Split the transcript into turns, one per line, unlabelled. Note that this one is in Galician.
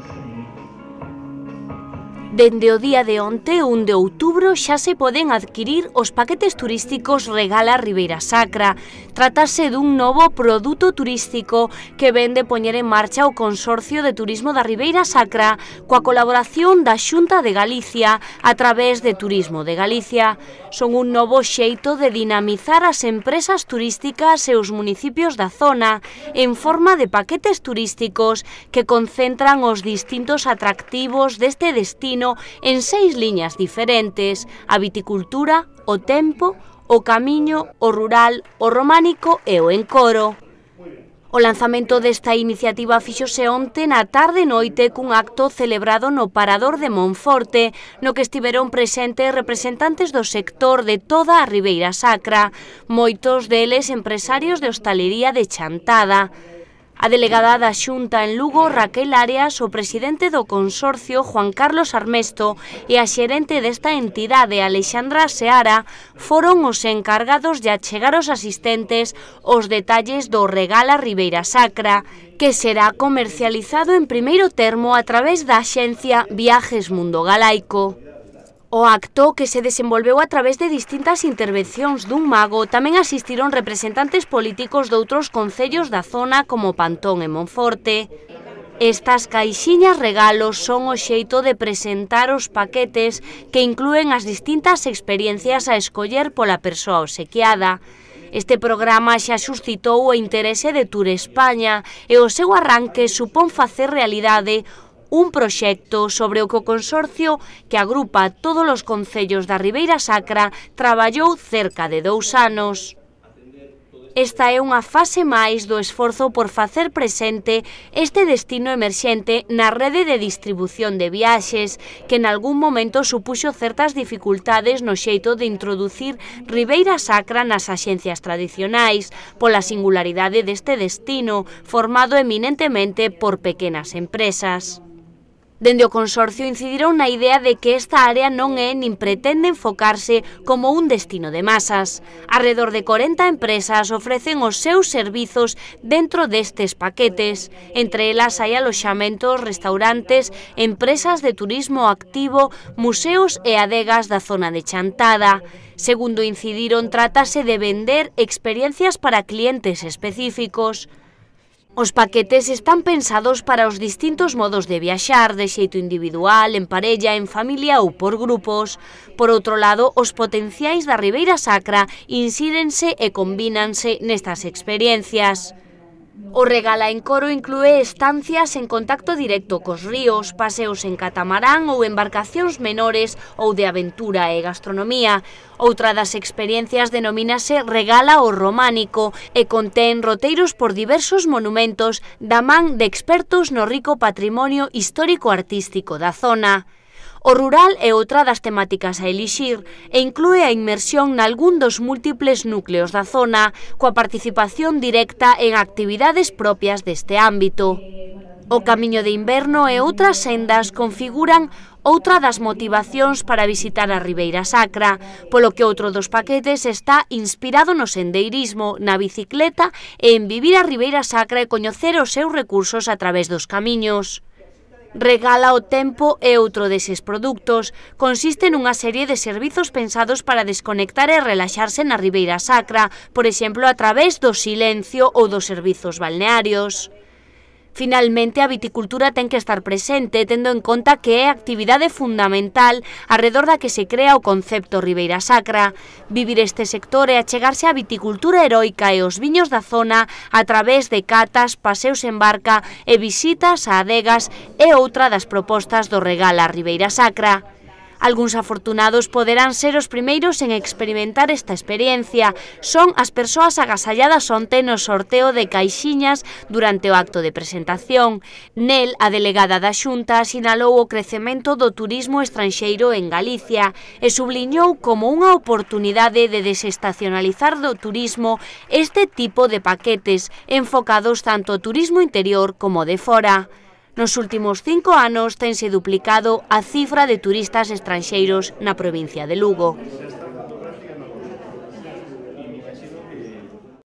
chamou. Dende o día de onte, 1 de outubro, xa se poden adquirir os paquetes turísticos Regala Ribeira Sacra. Tratase dun novo produto turístico que ven de poñer en marcha o Consorcio de Turismo da Ribeira Sacra coa colaboración da Xunta de Galicia a través de Turismo de Galicia. Son un novo xeito de dinamizar as empresas turísticas e os municipios da zona en forma de paquetes turísticos que concentran os distintos atractivos deste destino ensino en seis liñas diferentes, a viticultura, o tempo, o camiño, o rural, o románico e o encoro. O lanzamento desta iniciativa fixose onte na tarde noite cun acto celebrado no Parador de Monforte, no que estiveron presentes representantes do sector de toda a Ribeira Sacra, moitos deles empresarios de hostalería de Chantada. A delegada da Xunta en Lugo, Raquel Arias, o presidente do consorcio, Juan Carlos Armesto, e a xerente desta entidade, Alexandra Seara, foron os encargados de achegar os asistentes os detalles do Regala Ribeira Sacra, que será comercializado en primeiro termo a través da axencia Viajes Mundo Galaico. O acto que se desenvolveu a través de distintas intervencións dun mago tamén asistiron representantes políticos doutros concellos da zona como Pantón e Monforte. Estas caixiñas regalos son o xeito de presentar os paquetes que incluen as distintas experiencias a escoller pola persoa obsequiada. Este programa xa suscitou o interese de Tour España e o seu arranque supón facer realidade un proxecto sobre o que o consorcio que agrupa todos os concellos da Ribeira Sacra traballou cerca de dous anos. Esta é unha fase máis do esforzo por facer presente este destino emerxente na rede de distribución de viaxes, que en algún momento supuxo certas dificultades no xeito de introducir Ribeira Sacra nas axencias tradicionais, pola singularidade deste destino, formado eminentemente por pequenas empresas. Dende o consorcio incidiron na idea de que esta área non é nin pretende enfocarse como un destino de masas. Arredor de 40 empresas ofrecen os seus servizos dentro destes paquetes. Entre elas hai aloxamentos, restaurantes, empresas de turismo activo, museos e adegas da zona de Chantada. Segundo incidiron, trátase de vender experiencias para clientes específicos. Os paquetes están pensados para os distintos modos de viaxar, de xeito individual, en parella, en familia ou por grupos. Por outro lado, os potenciais da Ribeira Sacra incídense e combínanse nestas experiencias. O regala en coro inclúe estancias en contacto directo cos ríos, paseos en catamarán ou embarcacións menores ou de aventura e gastronomía. Outra das experiencias denomínase Regala o Románico e contén roteiros por diversos monumentos da man de expertos no rico patrimonio histórico-artístico da zona. O rural é outra das temáticas a elixir e inclúe a inmersión nalgún dos múltiples núcleos da zona, coa participación directa en actividades propias deste ámbito. O Camiño de Inverno e outras sendas configuran outra das motivacións para visitar a Ribeira Sacra, polo que outro dos paquetes está inspirado no sendeirismo, na bicicleta e en vivir a Ribeira Sacra e coñecer os seus recursos a través dos camiños. Regala o tempo é outro deses produtos. Consiste nunha serie de servizos pensados para desconectar e relaxarse na Ribeira Sacra, por exemplo, a través do silencio ou dos servizos balnearios. Finalmente, a viticultura ten que estar presente, tendo en conta que é actividade fundamental arredor da que se crea o concepto Ribeira Sacra. Vivir este sector é achegarse á viticultura heroica e os viños da zona a través de catas, paseos en barca e visitas a adegas é outra das propostas do regal a Ribeira Sacra. Algúns afortunados poderán ser os primeiros en experimentar esta experiencia. Son as persoas agasalladas onte no sorteo de caixiñas durante o acto de presentación. Nel, a delegada da Xunta sinalou o crecemento do turismo estranxeiro en Galicia e subliñou como unha oportunidade de desestacionalizar do turismo este tipo de paquetes enfocados tanto ao turismo interior como de fora. Nos últimos cinco anos tense duplicado a cifra de turistas estranxeiros na provincia de Lugo.